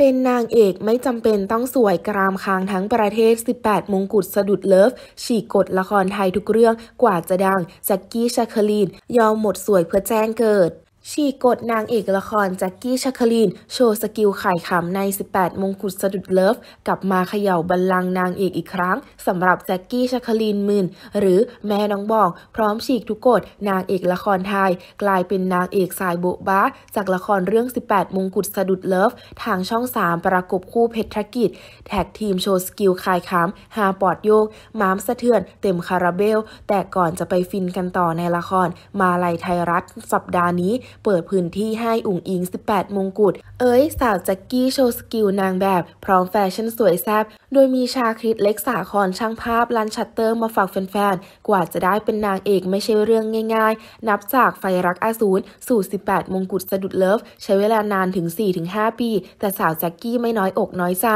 เป็นนางเอกไม่จำเป็นต้องสวยกรามคางทั้งประเทศ 18 มงกุฎสะดุดเลิฟ ฉีกกฎละครไทยทุกเรื่องกว่าจะดังแจ็กกี้ชาคลีน ยอมหมดสวยเพื่อแจ้งเกิดฉีกกฎนางเอกละครแจ็กกี้ชาคลีนโชว์สกิลไข่ขำใน 18 มงกุฎสะดุดเลิฟ กลับมาเขย่าบัลลังก์นางเอกอีกครั้งสำหรับแจ็กกี้ชาคลีนมื่นหรือแม่น้องบองพร้อมฉีกทุกกฎนางเอกละครไทย กลายเป็นนางเอกสายโบ๊ะบ้าจากละครเรื่อง 18 มงกุฎสะดุดเลิฟ ทางช่อง 3 ประกบคู่เพชรกิจ แท็กทีมโชว์สกิลไข่ขำฮาปอดโยก ม้ามสะเทือนเต็มคาราเบล แต่ก่อนจะไปฟินกันต่อในละคร มาลัยไทยรัฐสัปดาห์นี้เปิดพื้นที่ให้อุ๋งอิง 18 มงกุฎ เอ๋ยสาวแจ็กกี้โชว์สกิลนางแบบ พร้อมแฟชั่นสวยแซ่บ โดยมีชาคริตเล็กสาคอนช่างภาพลันชัตเตอร์มาฝากแฟนๆกว่าจะได้เป็นนางเอกไม่ใช่เรื่องง่าย ๆ นับจากไฟรักอาสูรสู่ 18 มงกุฎสะดุดเลิฟใช้เวลานานถึง 4-5 ปี แต่สาวแจ็กกี้ไม่น้อยอกน้อยใจ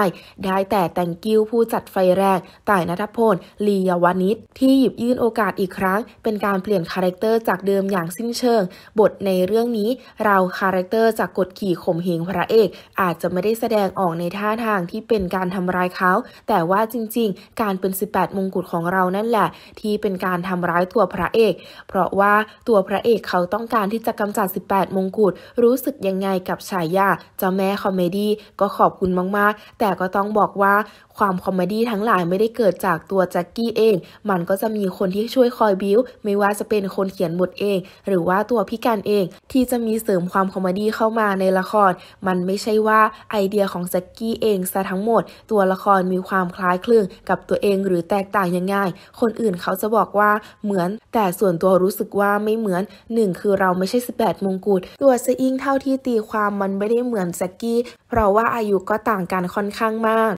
ได้แต่แต่งกิ้วผู้จัดไฟแรงต่ายนัทพล ลียาวนิชที่หยิบยื่นโอกาสอีกครั้ง เป็นการเปลี่ยนคาแรคเตอร์จากเดิมอย่างสิ้นเชิง บทในเรื่องรื่องนี้เราคาแรคเตอร์จากกดขี่ข่มเหงพระเอก อาจจะไม่ได้แสดงออกในท่าทางที่เป็นการทำร้ายเขา แต่ว่าจริงๆ การเป็น 18 มงกุฎของเรานั่นแหละ ที่เป็นการทำร้ายตัวพระเอก เพราะว่าตัวพระเอกเขาต้องการที่จะกำจัด 18 มงกุฎรู้สึกยังไงกับฉายาเจ้าแม่คอมเมดี้ก็ขอบคุณมากๆ แต่ก็ต้องบอกว่าความคอมเมดี้ทั้งหลายไม่ได้เกิดจากตัวแจ็คกี้เอง มันก็จะมีคนที่ช่วยคอยบิวไม่ว่าจะเป็นคนเขียนบทเอง หรือว่าตัวพี่การเองที่จะมีเสริมความคอมเมดี้เข้ามาในละคร มันไม่ใช่ว่าไอเดียของแจ็คกี้เองซะทั้งหมด ตัวละครมีความคล้ายคลึงกับตัวเองหรือแตกต่างยังไง คนอื่นเขาจะบอกว่าเหมือน แต่ส่วนตัวรู้สึกว่าไม่เหมือนหนึ่งคือเราไม่ใช่ 18 มงกุฎตัวเซอิงเท่าที่ตีความมันไม่ได้เหมือนแจ็คกี้ เพราะว่าอายุก็ต่างกันค่อนข้างมาก